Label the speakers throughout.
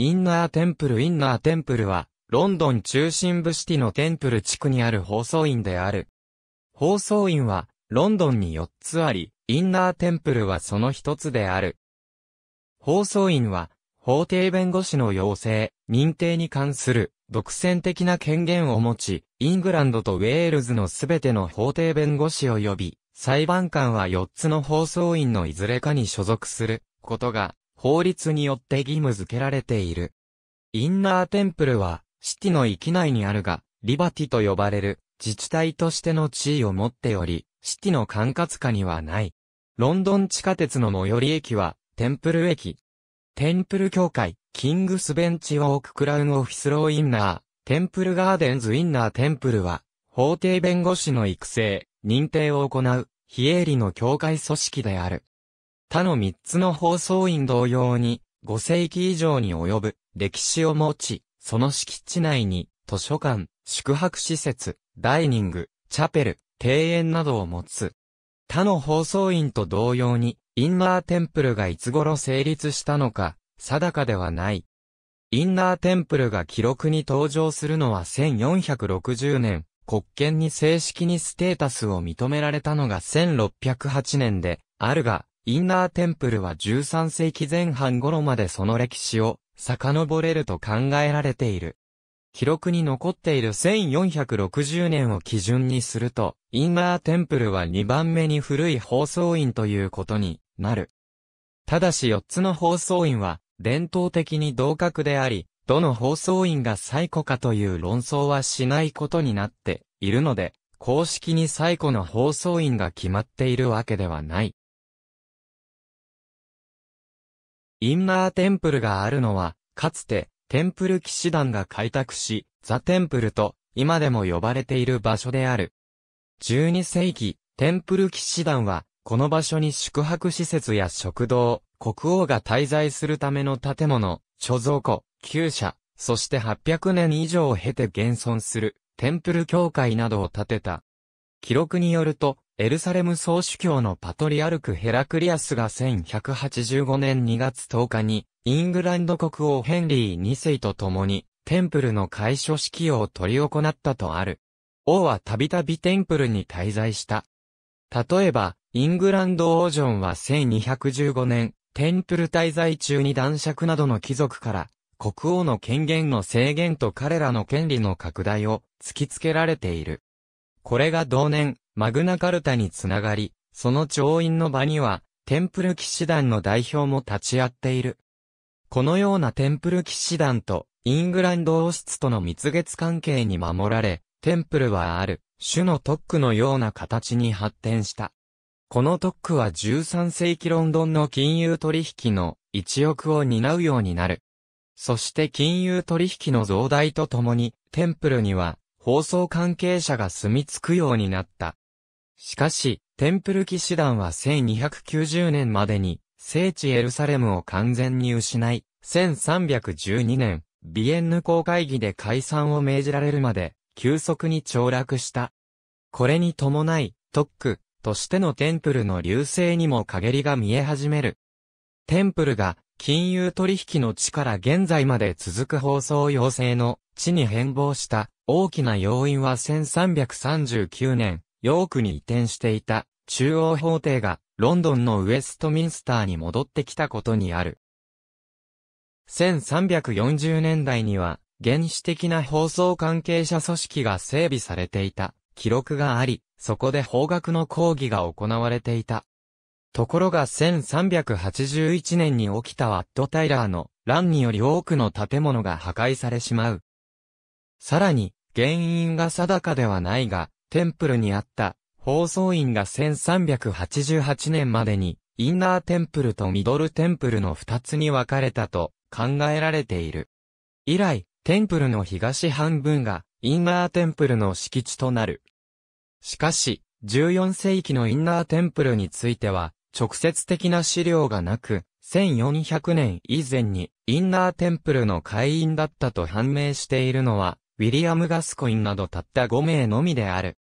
Speaker 1: インナーテンプルインナーテンプルは、ロンドン中心部シティのテンプル地区にある放送院である。放送院は、ロンドンに4つあり、インナーテンプルはその1つである。放送院は、法廷弁護士の要請、認定に関する、独占的な権限を持ち、イングランドとウェールズのすべての法廷弁護士を呼び、裁判官は4つの放送員のいずれかに所属することが法律によって義務付けられている。インナーテンプルは、シティの域内にあるが、リバティと呼ばれる自治体としての地位を持っており、シティの管轄下にはない。ロンドン地下鉄の最寄り駅は、テンプル駅。テンプル協会、キングスベンチウォーククラウンオフィスローインナー、テンプルガーデンズインナーテンプルは、法廷弁護士の育成、認定を行う、非営利の協会組織である。他の三つの放送院同様に、五世紀以上に及ぶ歴史を持ち、その敷地内に図書館、宿泊施設、ダイニング、チャペル、庭園などを持つ。他の放送院と同様に、インナーテンプルがいつ頃成立したのか、定かではない。インナーテンプルが記録に登場するのは1460年、国権に正式にステータスを認められたのが1608年で、あるが、インナーテンプルは13世紀前半頃までその歴史を遡れると考えられている。記録に残っている1460年を基準にすると、インナーテンプルは2番目に古い放送院ということになる。ただし4つの放送院は、伝統的に同格であり、どの放送院が最古かという論争はしないことになっているので、公式に最古の放送院が決まっているわけではない。インナーテンプルがあるのは、かつて、テンプル騎士団が開拓し、ザ・テンプルと、今でも呼ばれている場所である。12世紀、テンプル騎士団は、この場所に宿泊施設や食堂、国王が滞在するための建物、貯蔵庫、旧舎、そして800年以上を経て現存する、テンプル教会などを建てた。記録によると、エルサレム総主教のパトリアルクヘラクリアスが1185年2月10日に、イングランド国王ヘンリー2世と共に、テンプルの開所式を取り行ったとある。王はたびたびテンプルに滞在した。例えば、イングランド王ジョンは1215年、テンプル滞在中に男爵などの貴族から、国王の権限の制限と彼らの権利の拡大を突きつけられている。これが同年、マグナカルタにつながり、その調印の場には、テンプル騎士団の代表も立ち会っている。このようなテンプル騎士団と、イングランド王室との蜜月関係に守られ、テンプルはある、種の特区のような形に発展した。この特区は13世紀ロンドンの金融取引の一翼を担うようになる。そして金融取引の増大とともに、テンプルには、放送関係者が住み着くようになった。しかし、テンプル騎士団は1290年までに、聖地エルサレムを完全に失い、1312年、ビエンヌ公会議で解散を命じられるまで、急速に凋落した。これに伴い、特区としてのテンプルの流星にも陰りが見え始める。テンプルが金融取引の地から現在まで続く放送要請の地に変貌した大きな要因は1339年ヨークに移転していた中央法廷がロンドンのウェストミンスターに戻ってきたことにある。1340年代には原始的な放送関係者組織が整備されていた記録があり、そこで法学の講義が行われていた。ところが1381年に起きたワット・タイラーの乱により多くの建物が破壊されしまう。さらに、原因が定かではないが、テンプルにあった放送院が1388年までにインナーテンプルとミドルテンプルの二つに分かれたと考えられている。以来、テンプルの東半分がインナーテンプルの敷地となる。しかし、14世紀のインナーテンプルについては、直接的な資料がなく、1400年以前にインナーテンプルの会員だったと判明しているのは、ウィリアム・ガスコインなどたった5名のみである。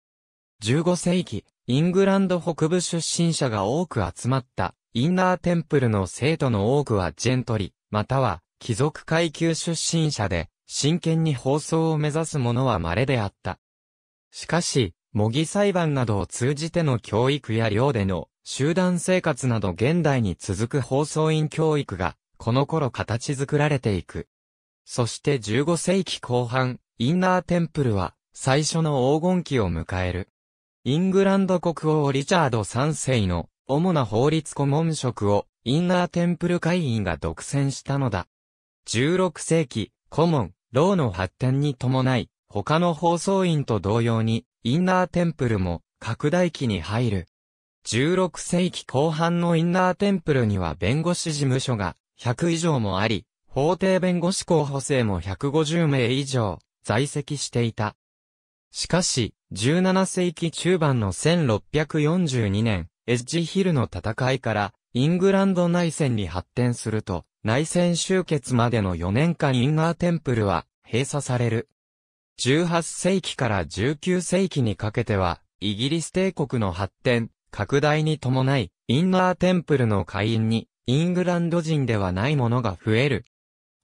Speaker 1: 15世紀、イングランド北部出身者が多く集まった、インナーテンプルの生徒の多くはジェントリ、または貴族階級出身者で、真剣に放送を目指す者は稀であった。しかし、模擬裁判などを通じての教育や寮での集団生活など現代に続く放送員教育が、この頃形作られていく。そして15世紀後半、インナーテンプルは、最初の黄金期を迎える。イングランド国王リチャード3世の主な法律顧問職をインナーテンプル会員が独占したのだ。16世紀、顧問、ローの発展に伴い、他の放送員と同様に、インナーテンプルも拡大期に入る。16世紀後半のインナーテンプルには弁護士事務所が100以上もあり、法廷弁護士候補生も150名以上、在籍していた。しかし、17世紀中盤の1642年、エッジヒルの戦いから、イングランド内戦に発展すると、内戦終結までの4年間インナーテンプルは閉鎖される。18世紀から19世紀にかけては、イギリス帝国の発展、拡大に伴い、インナーテンプルの会員に、イングランド人ではないものが増える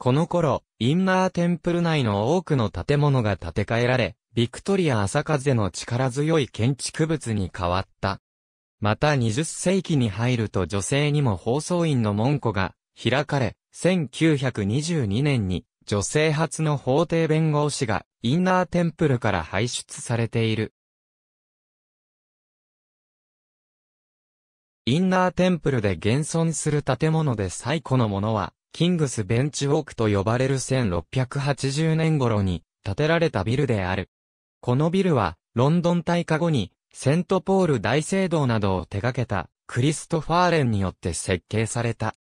Speaker 1: この頃、インナーテンプル内の多くの建物が建て替えられ、ビクトリア朝風の力強い建築物に変わった。また20世紀に入ると女性にも放送員の門戸が開かれ、1922年に女性初の法廷弁護士がインナーテンプルから排出されている。インナーテンプルで現存する建物で最古のものはキングスベンチウォークと呼ばれる1680年頃に建てられたビルである。このビルは、ロンドン大火後に、セントポール大聖堂などを手掛けた、クリストファーレンによって設計された。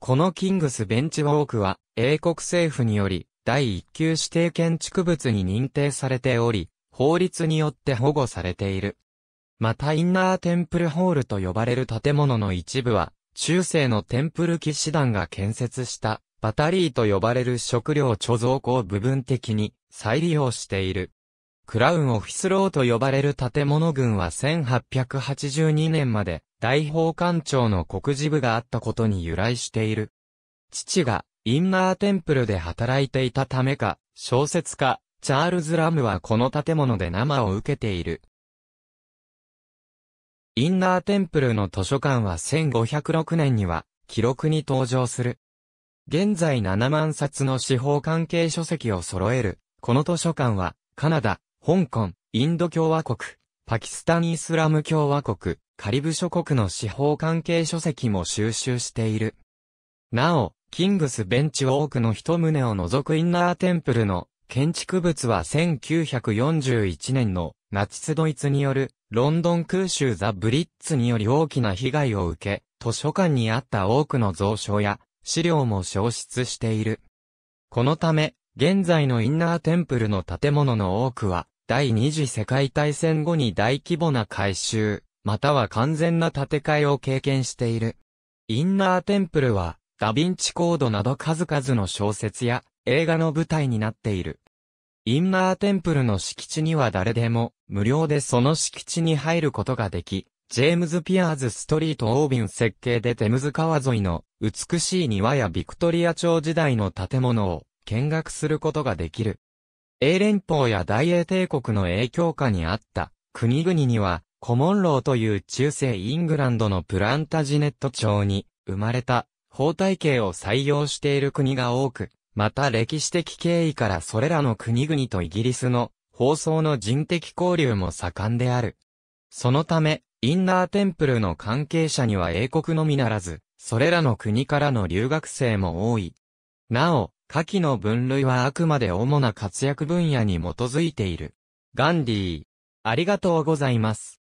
Speaker 1: このキングスベンチウォークは、英国政府により、第一級指定建築物に認定されており、法律によって保護されている。またインナーテンプルホールと呼ばれる建物の一部は、中世のテンプル騎士団が建設したバタリーと呼ばれる食料貯蔵庫を部分的に再利用している。クラウンオフィスローと呼ばれる建物群は1882年まで大法官庁の国事部があったことに由来している。父がインナーテンプルで働いていたためか、小説家、チャールズ・ラムはこの建物で生を受けている。インナーテンプルの図書館は1506年には記録に登場する。現在7万冊の司法関係書籍を揃える、この図書館は、カナダ、香港、インド共和国、パキスタンイスラム共和国、カリブ諸国の司法関係書籍も収集している。なお、キングスベンチ多くの一棟を除くインナーテンプルの建築物は1941年のナチスドイツによるロンドン空襲ザ・ブリッツにより大きな被害を受け、図書館にあった多くの蔵書や資料も消失している。このため、現在のインナーテンプルの建物の多くは、第二次世界大戦後に大規模な改修、または完全な建て替えを経験している。インナーテンプルは、ダヴィンチコードなど数々の小説や映画の舞台になっている。インナーテンプルの敷地には誰でも、無料でその敷地に入ることができ、ジェームズ・ピアーズ・ストリート・オービン設計でテムズ川沿いの美しい庭やビクトリア朝時代の建物を見学することができる。英連邦や大英帝国の影響下にあった国々には、コモンローという中世イングランドのプランタジネット町に生まれた法体系を採用している国が多く、また歴史的経緯からそれらの国々とイギリスの放送の人的交流も盛んである。そのため、インナーテンプルの関係者には英国のみならず、それらの国からの留学生も多い。なお、下記の分類はあくまで主な活躍分野に基づいている。ガンディー。ありがとうございます。